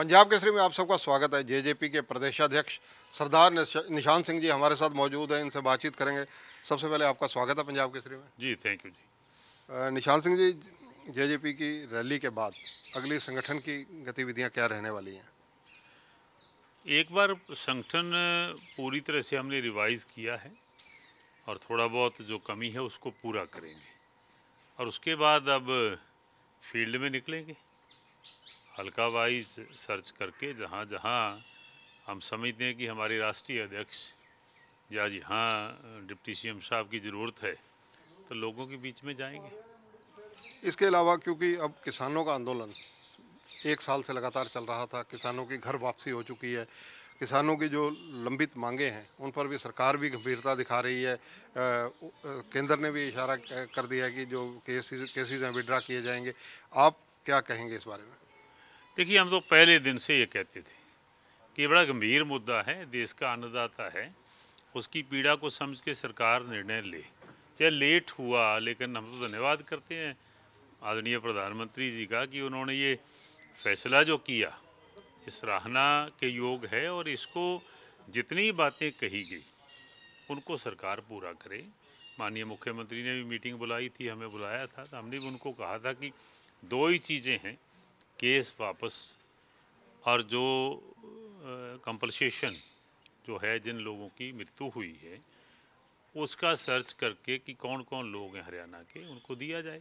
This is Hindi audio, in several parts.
पंजाब केसरी में आप सबका स्वागत है जेजेपी के प्रदेशाध्यक्ष सरदार निशान सिंह जी हमारे साथ मौजूद हैं इनसे बातचीत करेंगे सबसे पहले आपका स्वागत है पंजाब केसरी में जी थैंक यू जी निशान सिंह जी जेजेपी की रैली के बाद अगली संगठन की गतिविधियां क्या रहने वाली हैं एक बार संगठन पूरी तरह से हमने रिवाइज किया है और थोड़ा बहुत जो कमी है उसको पूरा करेंगे और उसके बाद अब फील्ड में निकलेंगे हल्का वाइज सर्च करके जहाँ जहाँ हम समझते हैं कि हमारे राष्ट्रीय अध्यक्ष या जी हाँ डिप्टी सी साहब की ज़रूरत है तो लोगों के बीच में जाएंगे इसके अलावा क्योंकि अब किसानों का आंदोलन एक साल से लगातार चल रहा था किसानों की घर वापसी हो चुकी है किसानों की जो लंबित मांगे हैं उन पर भी सरकार भी गंभीरता दिखा रही है केंद्र ने भी इशारा कर दिया है कि जो केसेस केसेस हैं विड्रा किए जाएंगे आप क्या कहेंगे इस बारे में देखिए हम तो पहले दिन से ये कहते थे कि बड़ा गंभीर मुद्दा है देश का अन्नदाता है उसकी पीड़ा को समझ के सरकार निर्णय ले चाहे लेट हुआ लेकिन हम तो धन्यवाद करते हैं आदरणीय प्रधानमंत्री जी का कि उन्होंने ये फैसला जो किया इस सराहना के योग है और इसको जितनी बातें कही गई उनको सरकार पूरा करे माननीय मुख्यमंत्री ने भी मीटिंग बुलाई थी हमें बुलाया था तो हमने भी उनको कहा था कि दो ही चीज़ें हैं केस वापस और जो कंपलसेशन जो है जिन लोगों की मृत्यु हुई है उसका सर्च करके कि कौन कौन लोग हैं हरियाणा के उनको दिया जाए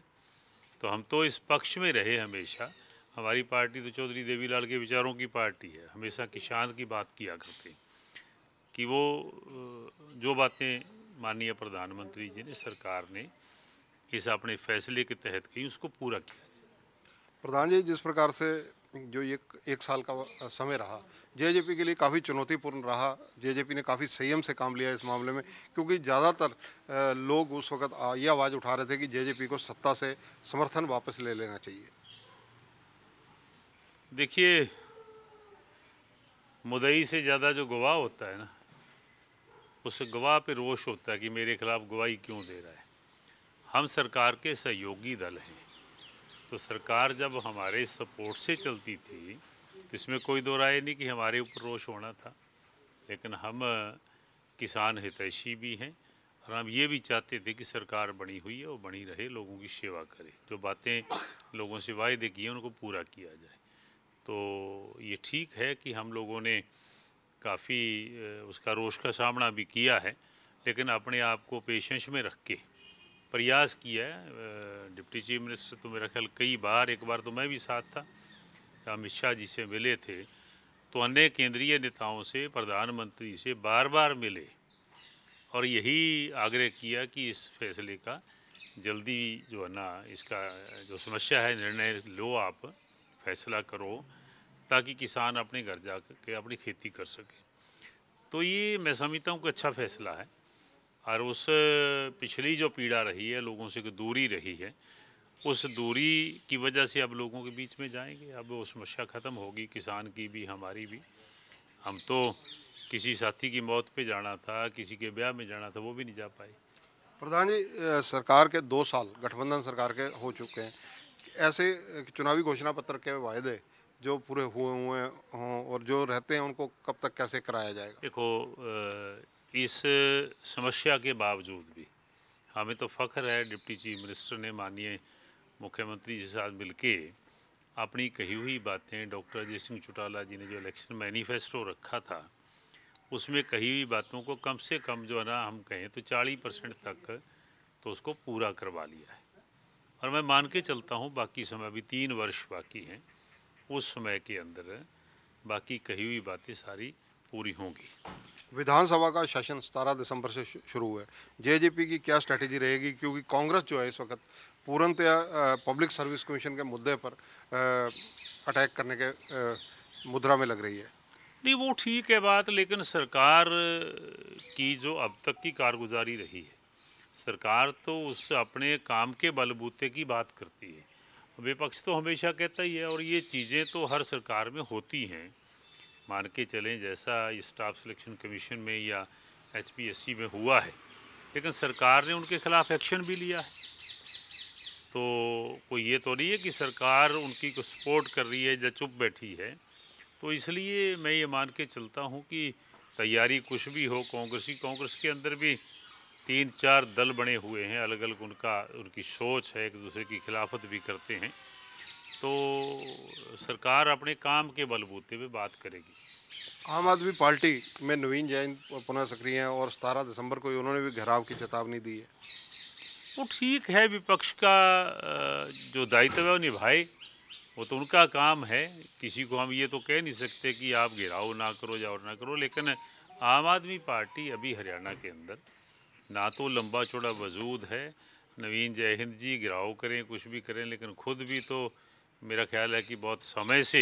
तो हम तो इस पक्ष में रहे हमेशा हमारी पार्टी तो चौधरी देवीलाल के विचारों की पार्टी है हमेशा किसान की बात किया करते कि वो जो बातें माननीय प्रधानमंत्री जी ने सरकार ने इस अपने फैसले के तहत की उसको पूरा किया प्रधान जी जिस प्रकार से जो ये एक साल का समय रहा जेजेपी के लिए काफ़ी चुनौतीपूर्ण रहा जेजेपी ने काफ़ी संयम से काम लिया इस मामले में क्योंकि ज़्यादातर लोग उस वक्त ये आवाज़ उठा रहे थे कि जेजेपी को सत्ता से समर्थन वापस ले लेना चाहिए देखिए मुदई से ज़्यादा जो गवाह होता है ना उस गवाह पे रोष होता है कि मेरे खिलाफ गवाही क्यों दे रहा है हम सरकार के सहयोगी दल हैं तो सरकार जब हमारे सपोर्ट से चलती थी तो इसमें कोई दो राय नहीं कि हमारे ऊपर रोष होना था लेकिन हम किसान हितैषी भी हैं और हम ये भी चाहते थे कि सरकार बनी हुई है और बनी रहे लोगों की सेवा करे जो बातें लोगों से वायदे किए उनको पूरा किया जाए तो ये ठीक है कि हम लोगों ने काफ़ी उसका रोष का सामना भी किया है लेकिन अपने आप को पेशेंस में रख के प्रयास किया है डिप्टी चीफ मिनिस्टर तो मेरा ख्याल कई बार एक बार तो मैं भी साथ था अमित शाह जी से मिले थे तो अन्य केंद्रीय नेताओं से प्रधानमंत्री से बार बार मिले और यही आग्रह किया कि इस फैसले का जल्दी जो है ना इसका जो समस्या है निर्णय लो आप फैसला करो ताकि किसान अपने घर जा के अपनी खेती कर सके तो ये मैं समझता हूँ कि अच्छा फैसला है और उस पिछली जो पीड़ा रही है लोगों से दूरी रही है उस दूरी की वजह से अब लोगों के बीच में जाएंगे अब वो समस्या ख़त्म होगी किसान की भी हमारी भी हम तो किसी साथी की मौत पे जाना था किसी के ब्याह में जाना था वो भी नहीं जा पाए प्रधान जी सरकार के दो साल गठबंधन सरकार के हो चुके हैं ऐसे चुनावी घोषणा पत्र के वायदे जो पूरे हुए हुए हों और जो रहते हैं उनको कब तक कैसे कराया जाएगा देखो इस समस्या के बावजूद भी हमें तो फ़ख्र है डिप्टी चीफ मिनिस्टर ने माननीय मुख्यमंत्री जी के साथ मिलके अपनी कही हुई बातें डॉक्टर अजय सिंह चौटाला जी ने जो इलेक्शन मैनिफेस्टो रखा था उसमें कही हुई बातों को कम से कम जो है ना हम कहें तो 40 परसेंट तक तो उसको पूरा करवा लिया है और मैं मान के चलता हूँ बाकी समय अभी तीन वर्ष बाकी हैं उस समय के अंदर बाकी कही हुई बातें सारी पूरी होंगी विधानसभा का सेशन 17 दिसंबर से शुरू हुआ है जेजेपी की क्या स्ट्रैटेजी रहेगी क्योंकि कांग्रेस जो है इस वक्त पूर्णतया पब्लिक सर्विस कमीशन के मुद्दे पर अटैक करने के मुद्रा में लग रही है नहीं वो ठीक है बात लेकिन सरकार की जो अब तक की कारगुजारी रही है सरकार तो उस अपने काम के बलबूते की बात करती है विपक्ष तो हमेशा कहता ही है और ये चीज़ें तो हर सरकार में होती हैं मान के चलें जैसा स्टाफ सिलेक्शन कमीशन में या एच में हुआ है लेकिन सरकार ने उनके खिलाफ एक्शन भी लिया है तो कोई ये तो नहीं है कि सरकार उनकी को सपोर्ट कर रही है या चुप बैठी है तो इसलिए मैं ये मान के चलता हूँ कि तैयारी कुछ भी हो कांग्रेसी कांग्रेस के अंदर भी तीन चार दल बने हुए हैं अलग अलग उनका उनकी सोच है एक दूसरे की खिलाफत भी करते हैं तो सरकार अपने काम के बलबूते पे बात करेगी आम आदमी पार्टी में नवीन जैन पुनः सक्रिय हैं और सतारह दिसंबर को उन्होंने भी घेराव की चेतावनी दी है वो ठीक है विपक्ष का जो दायित्व है वो निभाए वो तो उनका काम है किसी को हम ये तो कह नहीं सकते कि आप घेराव ना करो या और ना करो लेकिन आम आदमी पार्टी अभी हरियाणा के अंदर ना तो लंबा चौड़ा वजूद है नवीन जय हिंद जी गिराव करें कुछ भी करें लेकिन खुद भी तो मेरा ख्याल है कि बहुत समय से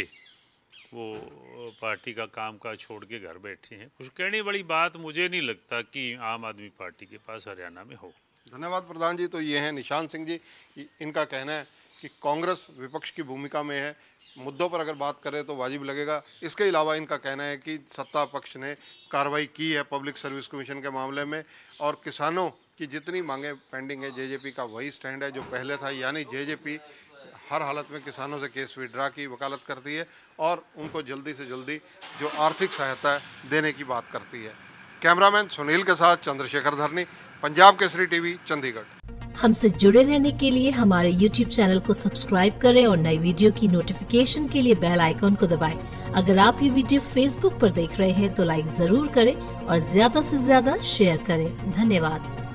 वो पार्टी का काम काज छोड़ के घर बैठे हैं कुछ कहने वाली बात मुझे नहीं लगता कि आम आदमी पार्टी के पास हरियाणा में हो धन्यवाद प्रधान जी तो ये हैं निशान सिंह जी इनका कहना है कि कांग्रेस विपक्ष की भूमिका में है मुद्दों पर अगर बात करें तो वाजिब लगेगा इसके अलावा इनका कहना है कि सत्ता पक्ष ने कार्रवाई की है पब्लिक सर्विस कमीशन के मामले में और किसानों की जितनी मांगे पेंडिंग है जेजेपी का वही स्टैंड है जो पहले था यानी जेजेपी हर हालत में किसानों से केस विड्रा की वकालत करती है और उनको जल्दी से जल्दी जो आर्थिक सहायता देने की बात करती है कैमरामैन सुनील के साथ चंद्रशेखर धरनी पंजाब केसरी टीवी चंडीगढ़ हमसे जुड़े रहने के लिए हमारे YouTube चैनल को सब्सक्राइब करें और नई वीडियो की नोटिफिकेशन के लिए बेल आइकॉन को दबाएं। अगर आप ये वीडियो Facebook पर देख रहे हैं तो लाइक जरूर करें और ज्यादा से ज्यादा शेयर करें धन्यवाद